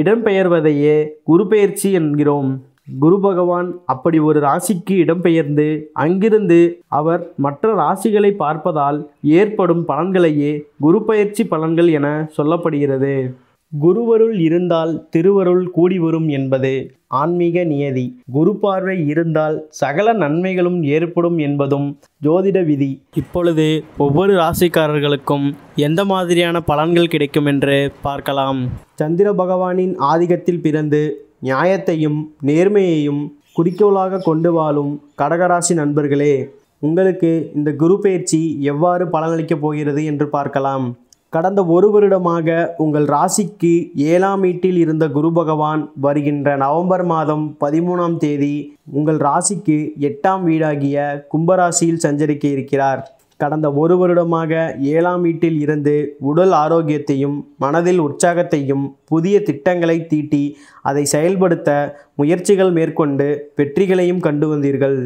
இடம்பெயர்வதையே குருபெயர்ச்சி என்கிறோம் குரு பகவான் அப்படி ஒரு ராசிக்கு இடம்பெயர்ந்து அங்கிருந்து அவர் மற்ற ராசிகளை பார்ப்பதால் ஏற்படும் பலன்களையே குரு பயிற்சி பலன்கள் என சொல்லப்படுகிறது குருவருள் இருந்தால் திருவருள் கூடி வரும் என்பது ஆன்மீக நியதி குரு பார்வை இருந்தால் சகல நன்மைகளும் ஏற்படும் என்பதும் ஜோதிட விதி இப்பொழுது ஒவ்வொரு ராசிக்காரர்களுக்கும் எந்த மாதிரியான பலன்கள் கிடைக்கும் என்று பார்க்கலாம் சந்திர பகவானின் ஆதிக்கத்தில் பிறந்து நியாயத்தையும் நேர்மையையும் குறிக்கோளாக கொண்டு வாழும் கடகராசி நண்பர்களே உங்களுக்கு இந்த குரு பயிற்சி எவ்வாறு பலனளிக்கப் போகிறது என்று பார்க்கலாம் கடந்த ஒரு வருடமாக உங்கள் ராசிக்கு ஏழாம் வீட்டில் இருந்த குரு பகவான் வருகின்ற நவம்பர் மாதம் பதிமூணாம் தேதி உங்கள் ராசிக்கு எட்டாம் வீடாகிய கும்பராசியில் சஞ்சரிக்க இருக்கிறார் கடந்த ஒரு வருடமாக ஏழாம் வீட்டில் இருந்து உடல் ஆரோக்கியத்தையும் மனதில் உற்சாகத்தையும் புதிய திட்டங்களை தீட்டி அதை செயல்படுத்த முயற்சிகள் மேற்கொண்டு வெற்றிகளையும் கண்டு வந்தீர்கள்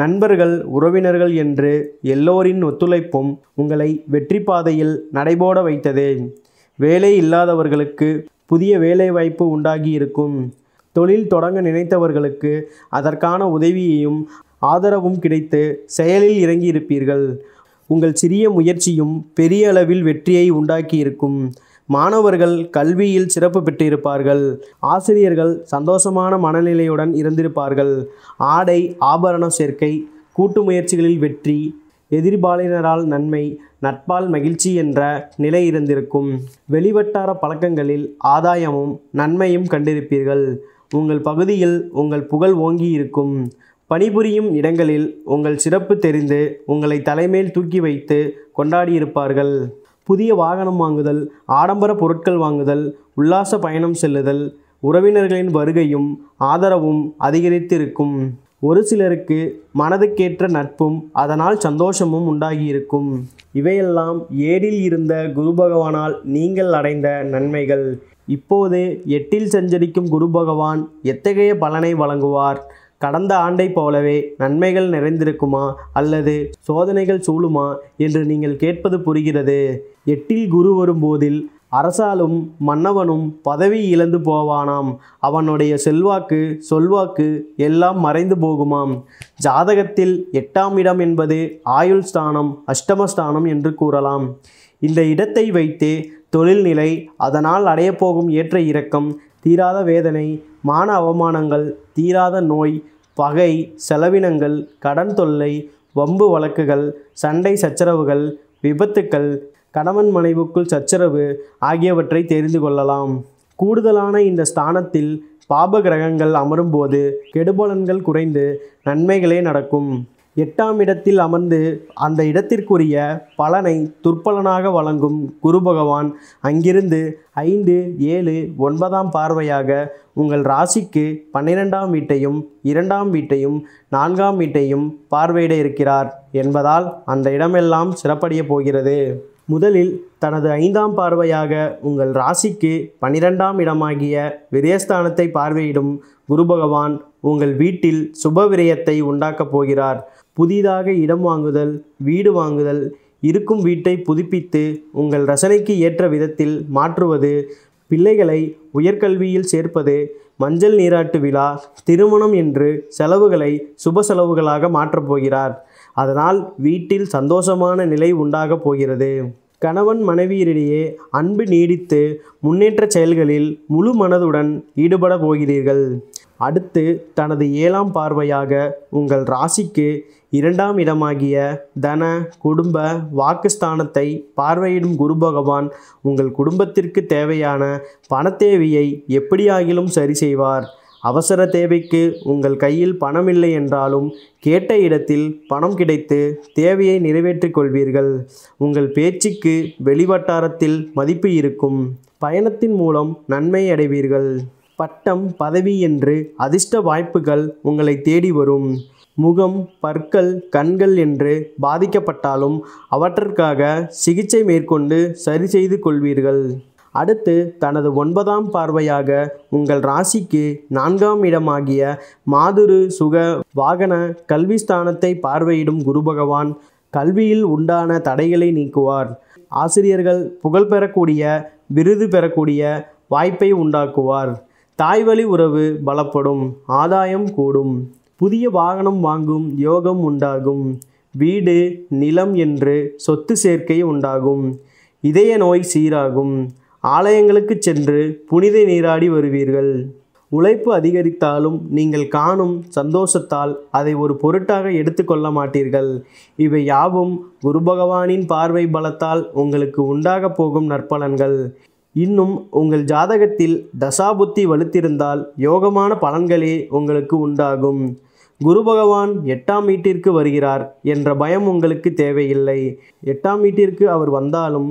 நண்பர்கள் உறவினர்கள் என்று எல்லோரின் ஒத்துழைப்பும் உங்களை வெற்றி பாதையில் நடைபோட வைத்தது வேலை இல்லாதவர்களுக்கு புதிய வேலைவாய்ப்பு உண்டாகியிருக்கும் தொழில் தொடங்க நினைத்தவர்களுக்கு அதற்கான உதவியையும் ஆதரவும் கிடைத்து செயலில் இறங்கியிருப்பீர்கள் உங்கள் சிறிய முயற்சியும் பெரிய அளவில் வெற்றியை உண்டாக்கியிருக்கும் மாணவர்கள் கல்வியில் சிறப்பு பெற்றிருப்பார்கள் ஆசிரியர்கள் சந்தோஷமான மனநிலையுடன் இருந்திருப்பார்கள் ஆடை ஆபரண சேர்க்கை கூட்டு முயற்சிகளில் வெற்றி எதிர்பாலினரால் நன்மை நட்பால் மகிழ்ச்சி என்ற நிலை இருந்திருக்கும் வெளிவட்டார பழக்கங்களில் ஆதாயமும் நன்மையும் கண்டிருப்பீர்கள் உங்கள் பகுதியில் உங்கள் புகழ் ஓங்கி இருக்கும் பணிபுரியும் இடங்களில் உங்கள் சிறப்பு தெரிந்து உங்களை தலைமேல் தூக்கி வைத்து கொண்டாடியிருப்பார்கள் புதிய வாகனம் வாங்குதல் ஆடம்பர பொருட்கள் வாங்குதல் உல்லாச பயணம் செல்லுதல் உறவினர்களின் வருகையும் ஆதரவும் அதிகரித்திருக்கும் ஒரு சிலருக்கு மனதுக்கேற்ற நட்பும் அதனால் சந்தோஷமும் உண்டாகியிருக்கும் இவையெல்லாம் ஏடில் இருந்த குரு பகவானால் நீங்கள் அடைந்த நன்மைகள் இப்போது எட்டில் சஞ்சரிக்கும் குரு பகவான் எத்தகைய பலனை வழங்குவார் கடந்த ஆண்டை போலவே நன்மைகள் நிறைந்திருக்குமா அல்லது சோதனைகள் சூழுமா என்று நீங்கள் கேட்பது புரிகிறது எட்டில் குரு வரும்போதில் அரசாலும் மன்னவனும் பதவி இழந்து போவானாம் அவனுடைய செல்வாக்கு சொல்வாக்கு எல்லாம் மறைந்து போகுமாம் ஜாதகத்தில் எட்டாம் இடம் என்பது ஆயுள் ஸ்தானம் அஷ்டமஸ்தானம் என்று கூறலாம் இந்த இடத்தை வைத்து தொழில்நிலை அதனால் அடையப்போகும் ஏற்ற இறக்கம் தீராத வேதனை மான அவமானங்கள் தீராத நோய் பகை செலவினங்கள் கடன் தொல்லை வம்பு வழக்குகள் சண்டை சச்சரவுகள் விபத்துக்கள் கணவன் மனைவுக்குள் சச்சரவு ஆகியவற்றை தெரிந்து கொள்ளலாம் கூடுதலான இந்த ஸ்தானத்தில் பாப கிரகங்கள் அமரும்போது கெடுபலன்கள் குறைந்து நன்மைகளே நடக்கும் எட்டாம் இடத்தில் அமர்ந்து அந்த இடத்திற்குரிய பலனை துர்பலனாக வழங்கும் குரு பகவான் அங்கிருந்து ஐந்து ஏழு ஒன்பதாம் பார்வையாக உங்கள் ராசிக்கு பன்னிரெண்டாம் வீட்டையும் இரண்டாம் வீட்டையும் நான்காம் வீட்டையும் பார்வையிட இருக்கிறார் என்பதால் அந்த இடமெல்லாம் சிறப்படைய போகிறது முதலில் தனது ஐந்தாம் பார்வையாக உங்கள் ராசிக்கு பனிரெண்டாம் இடமாகிய விரயஸ்தானத்தை பார்வையிடும் குரு பகவான் உங்கள் வீட்டில் சுப விரயத்தை உண்டாக்கப் போகிறார் புதிதாக இடம் வாங்குதல் வீடு வாங்குதல் இருக்கும் வீட்டை புதுப்பித்து உங்கள் ரசனைக்கு ஏற்ற விதத்தில் மாற்றுவது பிள்ளைகளை உயர்கல்வியில் சேர்ப்பது மஞ்சள் நீராட்டு விழா திருமணம் என்று செலவுகளை சுப செலவுகளாக மாற்றப் போகிறார் அதனால் வீட்டில் சந்தோஷமான நிலை உண்டாகப் போகிறது கணவன் மனைவியரிடையே அன்பு நீடித்து முன்னேற்ற செயல்களில் முழு மனதுடன் ஈடுபட போகிறீர்கள் அடுத்து தனது ஏழாம் பார்வையாக உங்கள் ராசிக்கு இரண்டாம் இடமாகிய தன குடும்ப வாக்குஸ்தானத்தை பார்வையிடும் குரு பகவான் உங்கள் குடும்பத்திற்கு தேவையான பணத்தேவையை எப்படியாகிலும் சரி செய்வார் அவசர தேவைக்கு உங்கள் கையில் பணம் இல்லை என்றாலும் கேட்ட இடத்தில் பணம் கிடைத்து தேவையை நிறைவேற்றிக் கொள்வீர்கள் உங்கள் பேச்சுக்கு வெளிவட்டாரத்தில் மதிப்பு இருக்கும் பயணத்தின் மூலம் நன்மை அடைவீர்கள் பட்டம் பதவி என்று அதிர்ஷ்ட வாய்ப்புகள் உங்களை தேடி வரும் முகம் பற்கள் கண்கள் என்று பாதிக்கப்பட்டாலும் அவற்றிற்காக சிகிச்சை மேற்கொண்டு சரி செய்து கொள்வீர்கள் அடுத்து தனது ஒன்பதாம் பார்வையாக உங்கள் ராசிக்கு நான்காம் இடமாகிய மாதுரு சுக வாகன கல்வி ஸ்தானத்தை பார்வையிடும் குரு பகவான் கல்வியில் உண்டான தடைகளை நீக்குவார் ஆசிரியர்கள் புகழ் பெறக்கூடிய விருது பெறக்கூடிய வாய்ப்பை உண்டாக்குவார் தாய்வழி உறவு பலப்படும் ஆதாயம் கூடும் புதிய வாகனம் வாங்கும் யோகம் உண்டாகும் வீடு நிலம் என்று சொத்து சேர்க்கை உண்டாகும் இதய நோய் சீராகும் ஆலயங்களுக்கு சென்று புனித நீராடி வருவீர்கள் உழைப்பு அதிகரித்தாலும் நீங்கள் காணும் சந்தோஷத்தால் அதை ஒரு பொருட்டாக எடுத்துக்கொள்ள மாட்டீர்கள் இவை யாவும் குரு பகவானின் பார்வை பலத்தால் உங்களுக்கு உண்டாக போகும் நற்பலன்கள் இன்னும் உங்கள் ஜாதகத்தில் தசாபுத்தி வலுத்திருந்தால் யோகமான பலன்களே உங்களுக்கு உண்டாகும் குரு பகவான் எட்டாம் வீட்டிற்கு வருகிறார் என்ற பயம் உங்களுக்கு தேவையில்லை எட்டாம் வீட்டிற்கு அவர் வந்தாலும்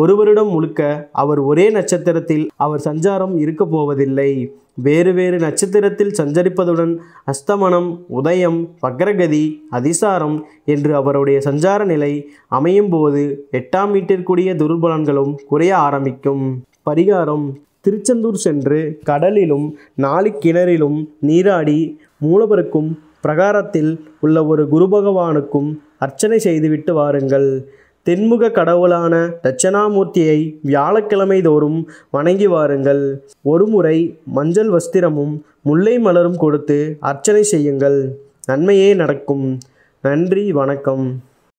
ஒரு வருடம் முழுக்க அவர் ஒரே நட்சத்திரத்தில் அவர் சஞ்சாரம் இருக்க போவதில்லை வேறு வேறு நட்சத்திரத்தில் சஞ்சரிப்பதுடன் அஸ்தமனம் உதயம் வக்ரகதி அதிசாரம் என்று அவருடைய சஞ்சார நிலை அமையும் போது எட்டாம் வீட்டிற்குரிய துர்பலன்களும் குறைய ஆரம்பிக்கும் பரிகாரம் திருச்செந்தூர் சென்று கடலிலும் நாலு கிணறிலும் நீராடி மூலவருக்கும் பிரகாரத்தில் உள்ள ஒரு குரு பகவானுக்கும் அர்ச்சனை செய்துவிட்டு வாருங்கள் தென்முக கடவுளான தட்சணாமூர்த்தியை வியாழக்கிழமை தோறும் வணங்கி வாருங்கள் ஒருமுறை மஞ்சள் வஸ்திரமும் முல்லை மலரும் கொடுத்து அர்ச்சனை செய்யுங்கள் நன்மையே நடக்கும் நன்றி வணக்கம்